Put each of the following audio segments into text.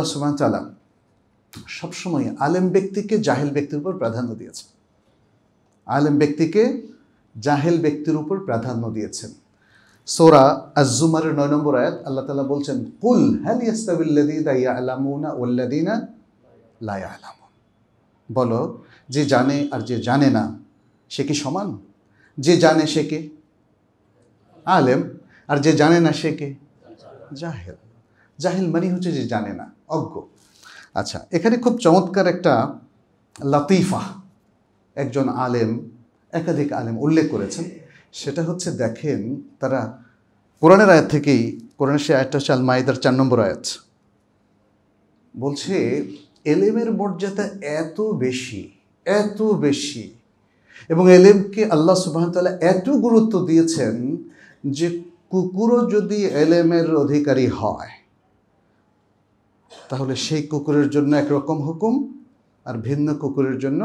আল্লাহ সুবাহ আলাম সবসময় আলেম ব্যক্তিকে জাহেল ব্যক্তির উপর প্রাধান্য দিয়েছেন আলেম ব্যক্তিকে জাহেল ব্যক্তির উপর প্রাধান্য দিয়েছেন সোরা আজুমারের নয় নম্বর আয়াত আল্লাহ তালা বলছেন কুল হ্যাল ইয়াস্তাবিল্লাদিদা ইয়ালামুনা লায়া আলামুন বলো যে জানে আর যে জানে না সে কি সমান যে জানে সে কে আলেম আর যে জানে না সে কে জাহেল জাহিল মানে হচ্ছে যে জানে না অজ্ঞ আচ্ছা এখানে খুব চমৎকার একটা লাতিফা একজন আলেম একাধিক আলেম উল্লেখ করেছেন সেটা হচ্ছে দেখেন তারা কোরআনের আয়াত থেকেই কোরআনের সে আয়াতটা হচ্ছে আল মায়েদার চার নম্বর আয়াত বলছে এলেমের মর্যাদা এত বেশি এত বেশি এবং এলেমকে আল্লাহ সুবাহতাল্লাহ এত গুরুত্ব দিয়েছেন যে কুকুরও যদি এলেমের অধিকারী হয় তাহলে সেই কুকুরের জন্য একরকম হুকুম আর ভিন্ন কুকুরের জন্য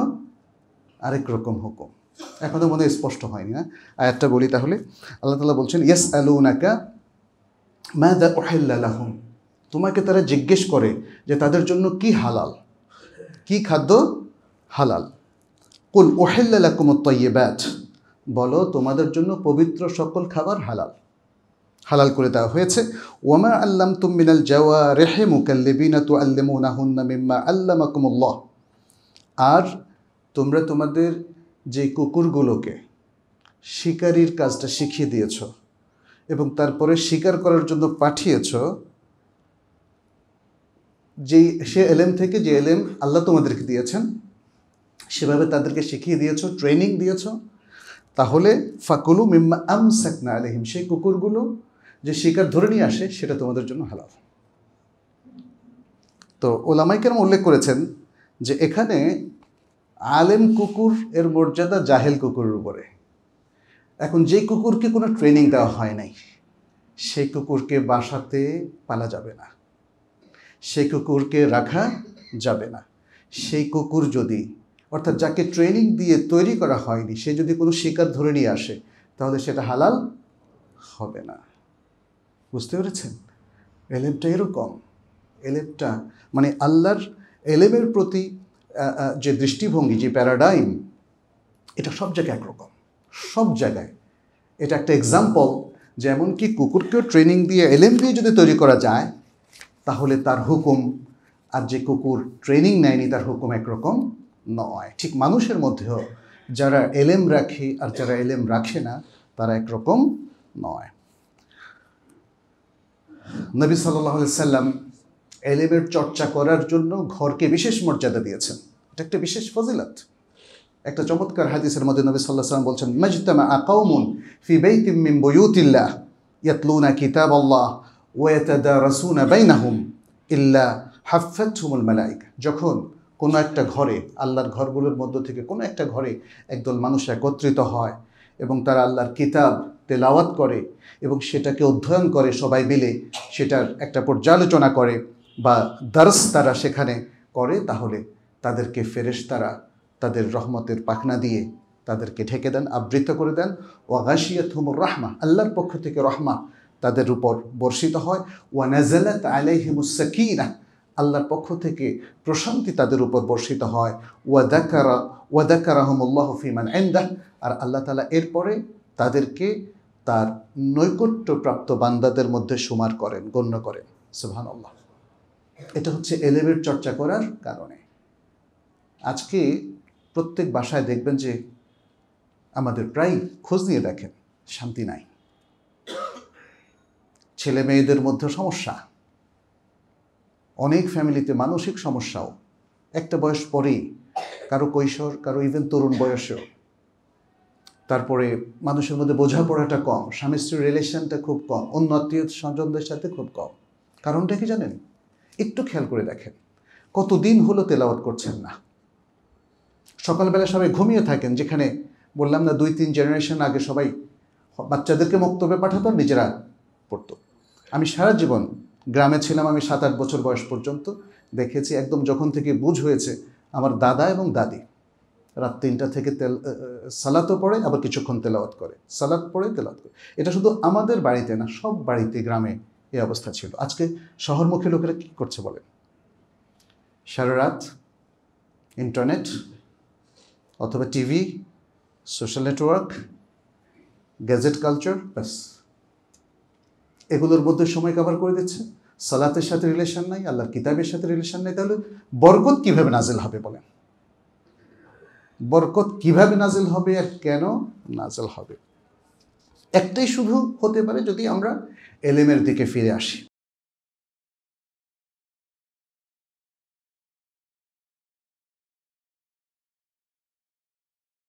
আরেক রকম হুকুম এখনও মনে স্পষ্ট হয়নি না হ্যাঁ? একটা বলি তাহলে আল্লাহ তালা বলছেন ইয়াস আলুনাকা ম্যাদা ওহেল্লাহম তোমাকে তারা জিজ্ঞেস করে যে তাদের জন্য কি হালাল কি খাদ্য হালাল কুল ইয়ে ব্যাট বলো তোমাদের জন্য পবিত্র সকল খাবার হালাল হালাল করে দেওয়া হয়েছে ওয়ামা আল্লাম তুমিনাল জাওয়া রেহে মুকাল্লিবিনা তু আল্লিমুনাহুন্না মিম্মা আল্লামাকুমুল্লাহ আর তোমরা তোমাদের যে কুকুরগুলোকে শিকারির কাজটা শিখিয়ে দিয়েছ এবং তারপরে শিকার করার জন্য পাঠিয়েছ যেই সে এলেম থেকে যে এলেম আল্লাহ তোমাদেরকে দিয়েছেন সেভাবে তাদেরকে শিখিয়ে দিয়েছ ট্রেনিং দিয়েছ তাহলে ফাকুলু মিম্মা আম সাকনা আলহিম সেই কুকুরগুলো যে শিকার ধরে নিয়ে আসে সেটা তোমাদের জন্য হালাল তো ওলামাই কেন উল্লেখ করেছেন যে এখানে আলেম কুকুর এর মর্যাদা জাহেল কুকুরের উপরে এখন যে কুকুরকে কোনো ট্রেনিং দেওয়া হয় নাই সেই কুকুরকে বাসাতে পালা যাবে না সেই কুকুরকে রাখা যাবে না সেই কুকুর যদি অর্থাৎ যাকে ট্রেনিং দিয়ে তৈরি করা হয়নি সে যদি কোনো শিকার ধরে নিয়ে আসে তাহলে সেটা হালাল হবে না বুঝতে পেরেছেন এলেমটা এরকম এলেমটা মানে আল্লাহর এলেমের প্রতি যে দৃষ্টিভঙ্গি যে প্যারাডাইম এটা সব জায়গায় একরকম সব জায়গায় এটা একটা এক্সাম্পল যে এমনকি কুকুরকেও ট্রেনিং দিয়ে এলেম দিয়ে যদি তৈরি করা যায় তাহলে তার হুকুম আর যে কুকুর ট্রেনিং নেয়নি তার হুকুম একরকম নয় ঠিক মানুষের মধ্যেও যারা এলেম রাখে আর যারা এলেম রাখে না তারা একরকম নয় নবী সাল্লাহ সাল্লাম এলেমের চর্চা করার জন্য ঘরকে বিশেষ মর্যাদা দিয়েছেন এটা একটা বিশেষ ফজিলত একটা চমৎকার হাদিসের মধ্যে নবী সাল্লাহ সাল্লাম বলছেন মজতামা আকাউমুন ফি বেইতিম মিম বয়ুতিল্লাহ ইয়াতলুনা কিতাব আল্লাহ ওয়েতাদা রসুনা বাইনাহুম ইল্লা হাফাতুমুল মালাইক যখন কোনো একটা ঘরে আল্লাহর ঘরগুলোর মধ্য থেকে কোনো একটা ঘরে একদল মানুষ একত্রিত হয় এবং তারা আল্লাহর কিতাব তেলাওয়াত করে এবং সেটাকে অধ্যয়ন করে সবাই মিলে সেটার একটা পর্যালোচনা করে বা দার্স তারা সেখানে করে তাহলে তাদেরকে ফেরেশ তারা তাদের রহমতের পাখনা দিয়ে তাদেরকে ঢেকে দেন আবৃত করে দেন ওয়াগাশিয়া থুমুর রহমা আল্লাহর পক্ষ থেকে রহমা তাদের উপর বর্ষিত হয় ওয়ানাজালাত আলাইহিমুসাকিনা আল্লাহর পক্ষ থেকে প্রশান্তি তাদের উপর বর্ষিত হয় ওয়াদাকারা ওয়াদাকা রহমুল্লাহ ফিমান এন্দাহ আর আল্লাহ তালা এরপরে তাদেরকে তার নৈকট্যপ্রাপ্ত বান্দাদের মধ্যে সুমার করেন গণ্য করেন সুহান আল্লাহ এটা হচ্ছে এলেবের চর্চা করার কারণে আজকে প্রত্যেক বাসায় দেখবেন যে আমাদের প্রায় খোঁজ নিয়ে দেখেন শান্তি নাই ছেলে মেয়েদের মধ্যে সমস্যা অনেক ফ্যামিলিতে মানসিক সমস্যাও একটা বয়স পরেই কারো কৈশোর কারো ইভেন তরুণ বয়সেও তারপরে মানুষের মধ্যে বোঝাপড়াটা কম স্বামী স্ত্রীর রিলেশনটা খুব কম অন্য আত্মীয় স্বজনদের সাথে খুব কম কারণটা কি জানেন একটু খেয়াল করে দেখেন কতদিন হলো তেলাওয়াত করছেন না সকালবেলা সবাই ঘুমিয়ে থাকেন যেখানে বললাম না দুই তিন জেনারেশন আগে সবাই বাচ্চাদেরকে মক্তব্যে পাঠাতো নিজেরা পড়তো আমি সারা জীবন গ্রামে ছিলাম আমি সাত আট বছর বয়স পর্যন্ত দেখেছি একদম যখন থেকে বুঝ হয়েছে আমার দাদা এবং দাদি রাত তিনটা থেকে তেল সালাতও পড়ে আবার কিছুক্ষণ তেলাওয়াত করে সালাত পড়ে তেলাওয়াত করে এটা শুধু আমাদের বাড়িতে না সব বাড়িতে গ্রামে এই অবস্থা ছিল আজকে শহরমুখী লোকেরা কী করছে বলেন সারা রাত ইন্টারনেট অথবা TV social network gadget culture ব্যাস এগুলোর মধ্যে সময় কভার করে দিচ্ছে সালাতের সাথে রিলেশন নাই আল্লাহর কিতাবের সাথে রিলেশন নাই তাহলে বরকত কিভাবে নাজেল হবে বলেন বরকত কিভাবে নাজেল হবে আর কেন নাজেল হবে একটাই শুধু হতে পারে যদি আমরা এলেমের দিকে ফিরে আসি